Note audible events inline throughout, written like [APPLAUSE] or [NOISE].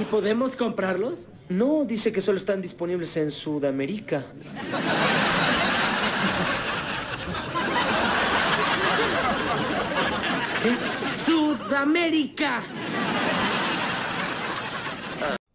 ¿Y podemos comprarlos? No, dice que solo están disponibles en Sudamérica. ¡Sudamérica!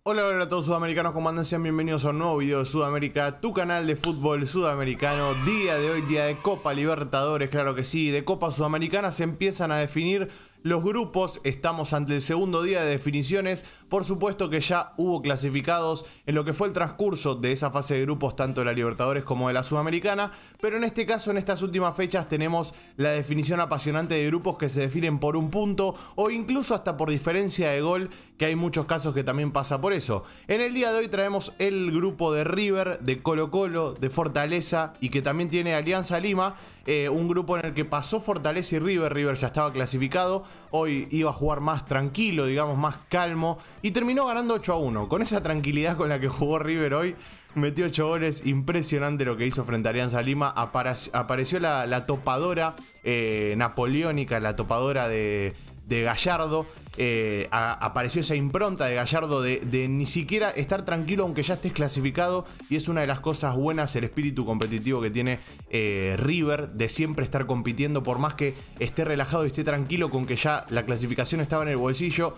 Hola, hola a todos sudamericanos, ¿cómo andan? Sean bienvenidos a un nuevo video de Sudamérica, tu canal de fútbol sudamericano. Día de hoy, día de Copa Libertadores, claro que sí, de Copa Sudamericana se empiezan a definir los grupos. Estamos ante el segundo día de definiciones. Por supuesto que ya hubo clasificados en lo que fue el transcurso de esa fase de grupos, tanto de la Libertadores como de la Sudamericana. Pero en este caso, en estas últimas fechas, tenemos la definición apasionante de grupos que se definen por un punto o incluso hasta por diferencia de gol, que hay muchos casos que también pasa por eso. En el día de hoy traemos el grupo de River, de Colo Colo, de Fortaleza y que también tiene Alianza Lima eh, un grupo en el que pasó Fortaleza y River, River ya estaba clasificado, hoy iba a jugar más tranquilo, digamos, más calmo, y terminó ganando 8 a 1. Con esa tranquilidad con la que jugó River hoy, metió 8 goles, impresionante lo que hizo frente a Alianza Lima, apareció la, topadora eh, napoleónica, la topadora de de Gallardo. Eh, apareció esa impronta de Gallardo de, ni siquiera estar tranquilo aunque ya estés clasificado y es una de las cosas buenas el espíritu competitivo que tiene eh, River de siempre estar compitiendo por más que esté relajado y esté tranquilo con que ya la clasificación estaba en el bolsillo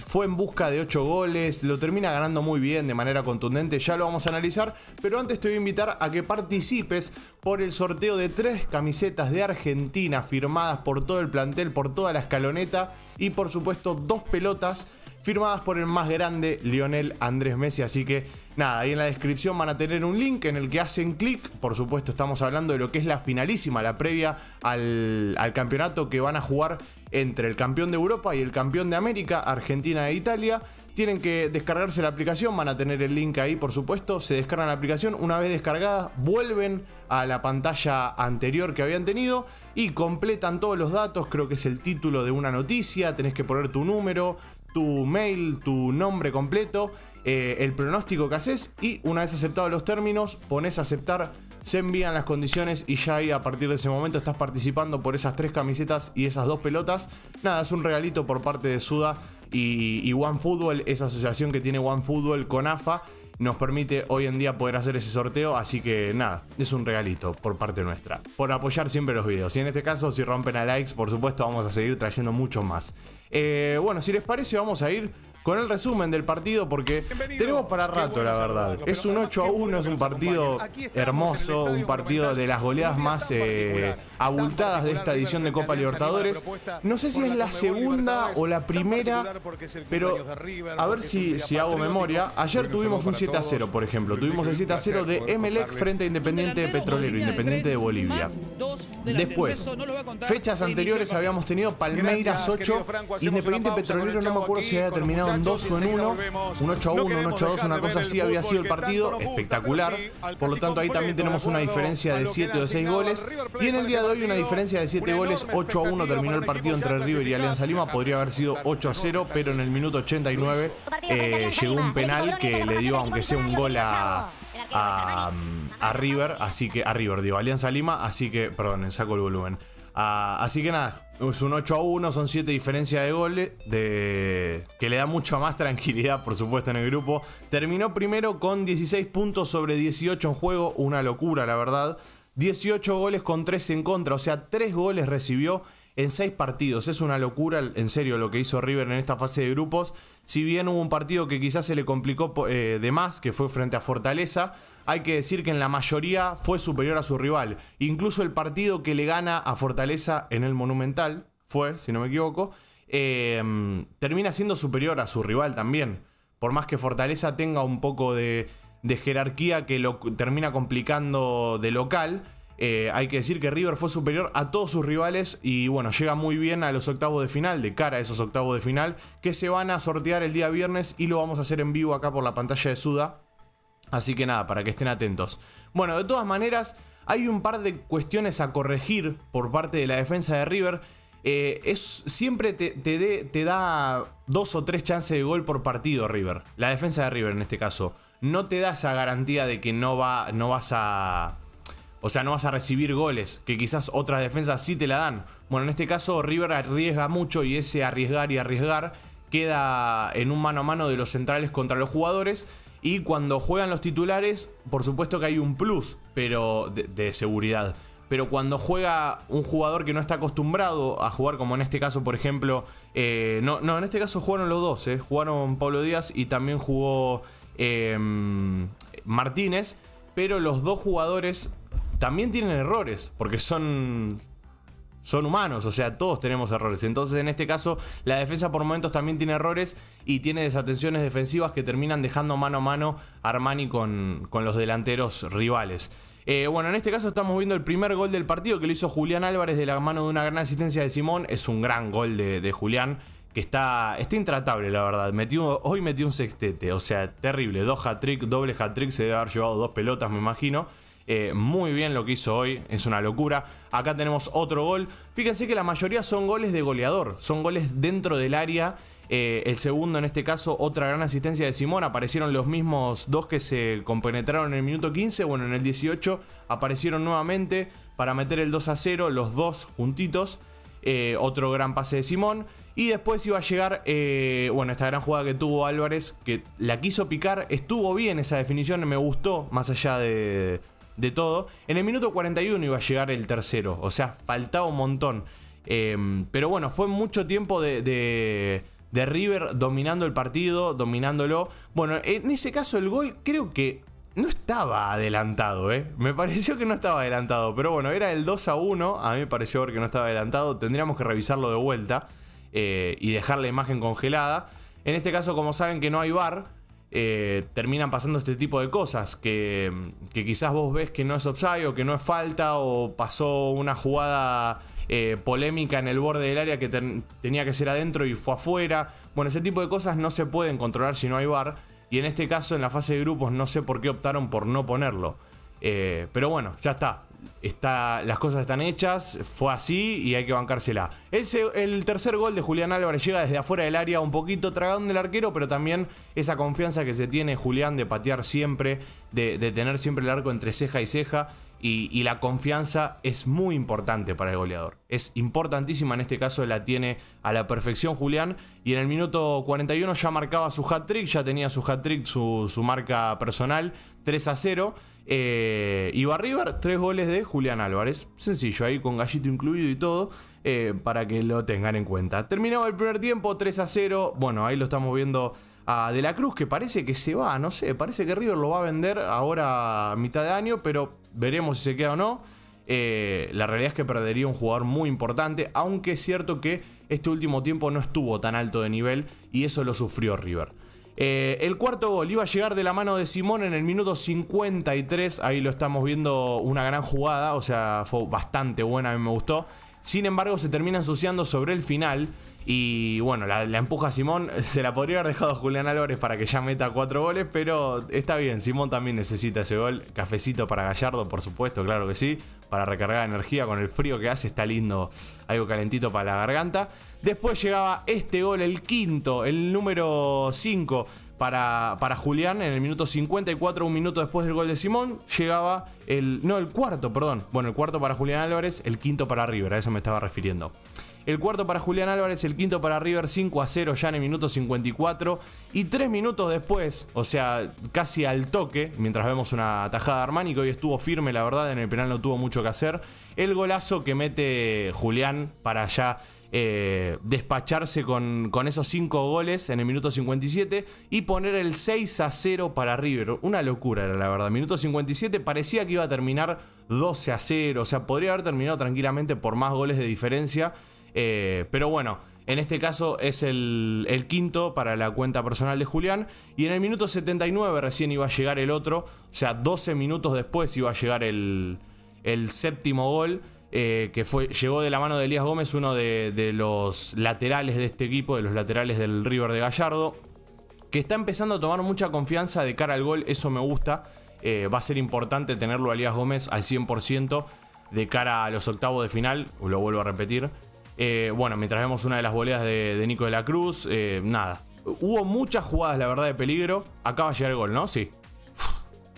fue en busca de 8 goles, lo termina ganando muy bien de manera contundente, ya lo vamos a analizar, pero antes te voy a invitar a que participes por el sorteo de 3 camisetas de Argentina firmadas por todo el plantel, por toda la escaloneta y por supuesto dos pelotas firmadas por el más grande Lionel Andrés Messi. Así que nada, ahí en la descripción van a tener un link en el que hacen clic. Por supuesto, estamos hablando de lo que es la finalísima, la previa al, campeonato que van a jugar entre el campeón de Europa y el campeón de América, Argentina e Italia. Tienen que descargarse la aplicación, van a tener el link ahí, por supuesto. Se descargan la aplicación, una vez descargada, vuelven a la pantalla anterior que habían tenido y completan todos los datos, creo que es el título de una noticia, tenés que poner tu número, tu mail, tu nombre completo, eh, el pronóstico que haces y una vez aceptados los términos, pones aceptar, se envían las condiciones y ya ahí a partir de ese momento estás participando por esas tres camisetas y esas dos pelotas. Nada, es un regalito por parte de Suda y, y OneFootball, esa asociación que tiene One OneFootball con AFA. Nos permite hoy en día poder hacer ese sorteo, así que nada, es un regalito por parte nuestra. Por apoyar siempre los videos. Y en este caso, si rompen a likes, por supuesto, vamos a seguir trayendo mucho más. Eh, bueno, si les parece, vamos a ir con el resumen del partido porque tenemos para rato, la verdad. Es un 8 a 1, es un partido hermoso, un partido de las goleadas más eh, abultadas de esta edición de Copa Libertadores. No sé si es la segunda o la primera, pero a ver si, si hago memoria. Ayer tuvimos un 7 a 0, por ejemplo. Tuvimos el 7 a 0 de Emelec frente a Independiente Petrolero, Independiente de Bolivia. Después, fechas anteriores habíamos tenido Palmeiras 8, Independiente Petrolero, no me acuerdo si había terminado 2 o en 1, un 8 a 1, un 8 a 2, una cosa así había sido el partido, espectacular. Por lo tanto, ahí también tenemos una diferencia de 7 o 6 goles. Y en el día de hoy, una diferencia de 7 goles, 8 a 1 terminó el partido entre River y Alianza Lima. Podría haber sido 8 a 0, pero en el minuto 89 eh, llegó un penal que le dio, aunque sea un gol a. A, River, así que a River, digo, Alianza Lima, así que, perdón, saco el volumen. Ah, así que nada, es un 8 a 1, son 7 diferencias de goles, que le da mucha más tranquilidad, por supuesto, en el grupo. Terminó primero con 16 puntos sobre 18 en juego, una locura, la verdad. 18 goles con 3 en contra, o sea, 3 goles recibió en 6 partidos. Es una locura, en serio, lo que hizo River en esta fase de grupos. Si bien hubo un partido que quizás se le complicó eh, de más, que fue frente a Fortaleza, hay que decir que en la mayoría fue superior a su rival. Incluso el partido que le gana a Fortaleza en el Monumental, fue, si no me equivoco, eh, termina siendo superior a su rival también. Por más que Fortaleza tenga un poco de, jerarquía que lo termina complicando de local, eh, hay que decir que River fue superior a todos sus rivales y bueno, llega muy bien a los octavos de final, de cara a esos octavos de final, que se van a sortear el día viernes y lo vamos a hacer en vivo acá por la pantalla de Suda Así que nada, para que estén atentos. Bueno, de todas maneras, hay un par de cuestiones a corregir por parte de la defensa de River. Eh, es, siempre te, da dos o tres chances de gol por partido River. La defensa de River en este caso. No te da esa garantía de que no, va, no vas a... O sea, no vas a recibir goles, que quizás otras defensas sí te la dan. Bueno, en este caso River arriesga mucho y ese arriesgar y arriesgar queda en un mano a mano de los centrales contra los jugadores y cuando juegan los titulares, por supuesto que hay un plus, pero de, seguridad. Pero cuando juega un jugador que no está acostumbrado a jugar, como en este caso, por ejemplo, eh, no, no, en este caso jugaron los dos, eh, jugaron Pablo Díaz y también jugó em, Martínez, pero los dos jugadores también tienen errores, porque son, son humanos, o sea, todos tenemos errores. Entonces, en este caso, la defensa por momentos también tiene errores y tiene desatenciones defensivas que terminan dejando mano a mano Armani con, con los delanteros rivales. Eh, bueno, en este caso estamos viendo el primer gol del partido que lo hizo Julián Álvarez de la mano de una gran asistencia de Simón. Es un gran gol de, Julián que está, está intratable, la verdad. Metió, hoy metió un sextete, o sea, terrible. Dos hat-trick, doble hat-trick, se debe haber llevado dos pelotas, me imagino. Eh, muy bien lo que hizo hoy, es una locura. Acá tenemos otro gol. Fíjense que la mayoría son goles de goleador, son goles dentro del área. Eh, el segundo, en este caso, otra gran asistencia de Simón. Aparecieron los mismos dos que se compenetraron en el minuto 15. Bueno, en el 18 aparecieron nuevamente para meter el 2 a 0, los dos juntitos. Eh, otro gran pase de Simón. Y después iba a llegar, bueno, esta gran jugada que tuvo Álvarez, que la quiso picar, estuvo bien esa definición, me gustó, más allá de, de todo. En el minuto 41 iba a llegar el tercero, o sea, faltaba un montón. Em, pero bueno, fue mucho tiempo de, de, River dominando el partido, dominándolo. Bueno, en ese caso el gol creo que no estaba adelantado, ¿eh? Me pareció que no estaba adelantado, pero bueno, era el 2 a 1, a mí me pareció ver que no estaba adelantado, tendríamos que revisarlo de vuelta eh, y dejar la imagen congelada. En este caso, como saben que no hay VAR, eh, terminan pasando este tipo de cosas que, quizás vos ves que no es offside o que no es falta o pasó una jugada eh, polémica en el borde del área que tenía que ser adentro y fue afuera. Bueno, ese tipo de cosas no se pueden controlar si no hay bar y en este caso en la fase de grupos no sé por qué optaron por no ponerlo. Eh, pero bueno, ya está. Está, las cosas están hechas, fue así y hay que bancársela. Ese, el tercer gol de Julián Álvarez llega desde afuera del área, un poquito tragando el arquero, pero también esa confianza que se tiene Julián de patear siempre, de, tener siempre el arco entre ceja y ceja. Y, la confianza es muy importante para el goleador. Es importantísima, en este caso la tiene a la perfección Julián. Y en el minuto 41 ya marcaba su hat-trick, ya tenía su hat-trick, su, su marca personal, 3 a 0 iba eh, River, tres goles de Julián Álvarez. Sencillo, ahí con gallito incluido y todo, eh, para que lo tengan en cuenta. Terminaba el primer tiempo, 3 a 0. Bueno, ahí lo estamos viendo a De la Cruz, que parece que se va, no sé, parece que River lo va a vender ahora a mitad de año, pero veremos si se queda o no. Eh, la realidad es que perdería un jugador muy importante, aunque es cierto que este último tiempo no estuvo tan alto de nivel y eso lo sufrió River. Eh, el cuarto gol iba a llegar de la mano de Simón en el minuto 53. Ahí lo estamos viendo, una gran jugada. O sea, fue bastante buena, a mí me gustó. Sin embargo, se termina ensuciando sobre el final. Y bueno, la, empuja Simón. [LAUGHS] Se la podría haber dejado Julián Álvarez para que ya meta cuatro goles. Pero está bien, Simón también necesita ese gol. Cafecito para Gallardo, por supuesto, claro que sí para recargar energía con el frío que hace, está lindo, algo calentito para la garganta. Después llegaba este gol, el quinto, el número 5 para, para, Julián en el minuto 54, un minuto después del gol de Simón, llegaba el... No, el cuarto, perdón. Bueno, el cuarto para Julián Álvarez, el quinto para River, a eso me estaba refiriendo. El cuarto para Julián Álvarez, el quinto para River 5 a 0 ya en el minuto 54. Y tres minutos después, o sea, casi al toque, mientras vemos una tajada de Armani, que hoy estuvo firme, la verdad, en el penal no tuvo mucho que hacer. El golazo que mete Julián para allá. Eh, despacharse con, con, esos 5 goles en el minuto 57 y poner el 6 a 0 para River. Una locura era la verdad. Minuto 57 parecía que iba a terminar 12 a 0, o sea, podría haber terminado tranquilamente por más goles de diferencia. Eh, pero bueno, en este caso es el, quinto para la cuenta personal de Julián. Y en el minuto 79 recién iba a llegar el otro. O sea, 12 minutos después iba a llegar el, séptimo gol. Eh, que fue, llegó de la mano de Elías Gómez, uno de, los laterales de este equipo, de los laterales del River de Gallardo, que está empezando a tomar mucha confianza de cara al gol, eso me gusta. Eh, va a ser importante tenerlo a Elías Gómez al 100% de cara a los octavos de final, lo vuelvo a repetir, eh, bueno, mientras vemos una de las boleas de, Nico de la Cruz, eh, nada. Hubo muchas jugadas, la verdad, de peligro. Acaba de llegar el gol, ¿no? Sí.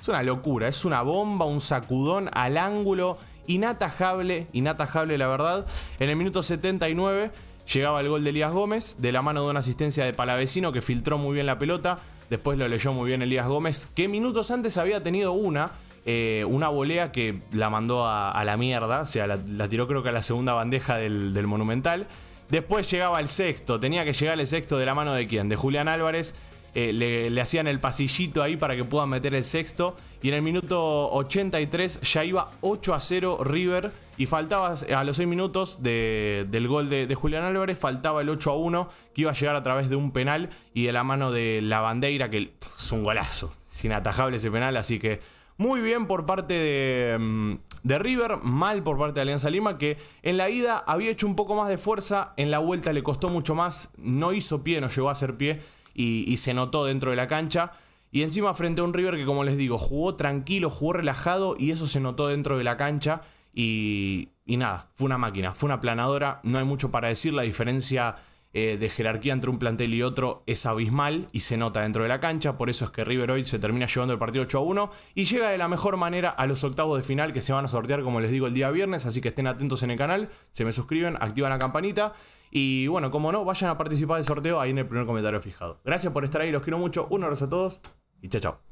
Es una locura, es una bomba, un sacudón al ángulo, inatajable, inatajable la verdad. En el minuto 79 llegaba el gol de Elías Gómez, de la mano de una asistencia de Palavecino que filtró muy bien la pelota, después lo leyó muy bien Elías Gómez, que minutos antes había tenido una, eh, una volea que la mandó a, la mierda, o sea, la, tiró creo que a la segunda bandeja del, Monumental. Después llegaba el sexto, tenía que llegar el sexto de la mano de quién, de Julián Álvarez. Eh, le, hacían el pasillito ahí para que puedan meter el sexto. Y en el minuto 83 ya iba 8 a 0 River. Y faltaba a los 6 minutos del gol de, Julián Álvarez, faltaba el 8 a 1 que iba a llegar a través de un penal y de la mano de la bandera, que es un golazo. Es inatajable ese penal, así que muy bien por parte mm, de, River, mal por parte de Alianza Lima, que en la ida había hecho un poco más de fuerza, en la vuelta le costó mucho más, no hizo pie, no llegó a hacer pie y, se notó dentro de la cancha. Y encima frente a un River que, como les digo, jugó tranquilo, jugó relajado y eso se notó dentro de la cancha. Y, y nada, fue una máquina, fue una planadora, no hay mucho para decir, la diferencia eh, de jerarquía entre un plantel y otro es abismal y se nota dentro de la cancha. Por eso es que River hoy se termina llevando el partido 8 a 1 y llega de la mejor manera a los octavos de final que se van a sortear, como les digo, el día viernes. Así que estén atentos en el canal, se me suscriben, activan la campanita. Y bueno, como no, vayan a participar del sorteo ahí en el primer comentario fijado. Gracias por estar ahí, los quiero mucho. Un abrazo a todos y chao, chao.